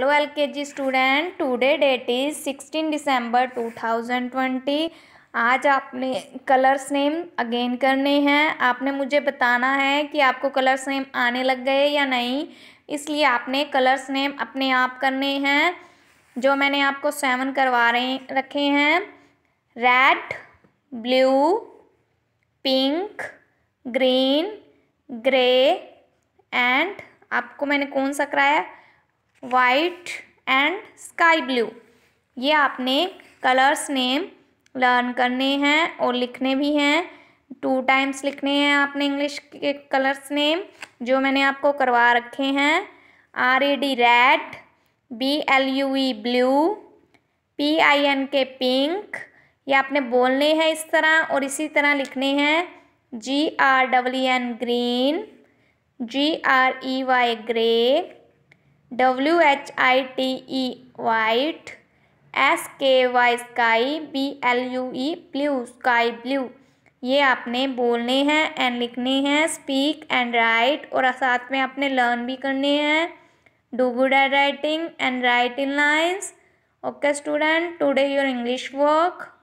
hello L K G student today date is sixteen December two thousand twenty आज आपने colours name again करने हैं आपने मुझे बताना है कि आपको कलर्स नेम आने लग गए या नहीं इसलिए आपने कलर्स नेम अपने आप करने हैं जो मैंने आपको सेवन करवा रहे रखे हैं red blue pink green grey and आपको मैंने कौन सा कराया वाइट एंड स्काई ब्लू ये आपने कलर्स नेम लर्न करने हैं और लिखने भी हैं टू टाइम्स लिखने हैं आपने इंग्लिश के कलर्स नेम जो मैंने आपको करवा रखे हैं R E D red B L U E blue P I N K pink ये आपने बोलने हैं इस तरह और इसी तरह लिखने हैं G R W N green G R E Y grey W H I T E white S K Y sky B L U E blue sky blue ये आपने बोलने हैं एंड लिखने हैं स्पीक एंड राइट और साथ में आपने लर्न भी करने हैं do good at writing and write in lines okay student today your English work